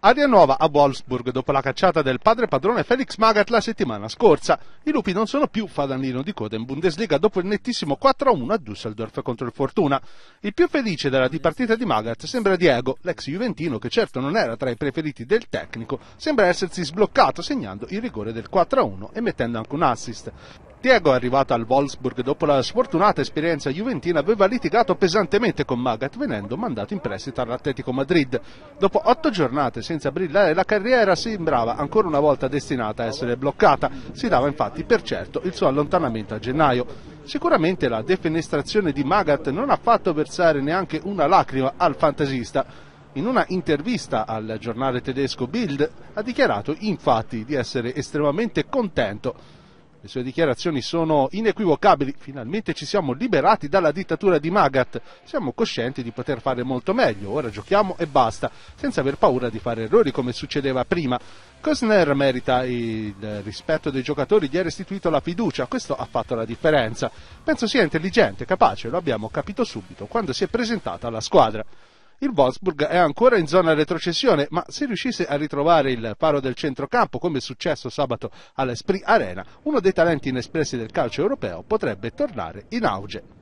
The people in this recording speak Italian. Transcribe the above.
Aria nuova a Wolfsburg dopo la cacciata del padre padrone Felix Magath la settimana scorsa. I lupi non sono più fanalino di coda in Bundesliga dopo il nettissimo 4-1 a Düsseldorf contro il Fortuna. Il più felice della dipartita di Magath sembra Diego, l'ex juventino che certo non era tra i preferiti del tecnico, sembra essersi sbloccato segnando il rigore del 4-1 e mettendo anche un assist. Diego, arrivato al Wolfsburg dopo la sfortunata esperienza juventina, aveva litigato pesantemente con Magat, venendo mandato in prestito all'Atletico Madrid. Dopo otto giornate senza brillare, la carriera sembrava ancora una volta destinata a essere bloccata. Si dava infatti per certo il suo allontanamento a gennaio. Sicuramente la defenestrazione di Magat non ha fatto versare neanche una lacrima al fantasista. In una intervista al giornale tedesco Bild ha dichiarato infatti di essere estremamente contento le sue dichiarazioni sono inequivocabili. Finalmente ci siamo liberati dalla dittatura di Magat. Siamo coscienti di poter fare molto meglio. Ora giochiamo e basta, senza aver paura di fare errori come succedeva prima. Kosner merita il rispetto dei giocatori, gli ha restituito la fiducia, questo ha fatto la differenza. Penso sia intelligente, capace, lo abbiamo capito subito quando si è presentata alla squadra il Wolfsburg è ancora in zona retrocessione, ma se riuscisse a ritrovare il paro del centrocampo, come è successo sabato all'Esprit Arena, uno dei talenti inespressi del calcio europeo potrebbe tornare in auge.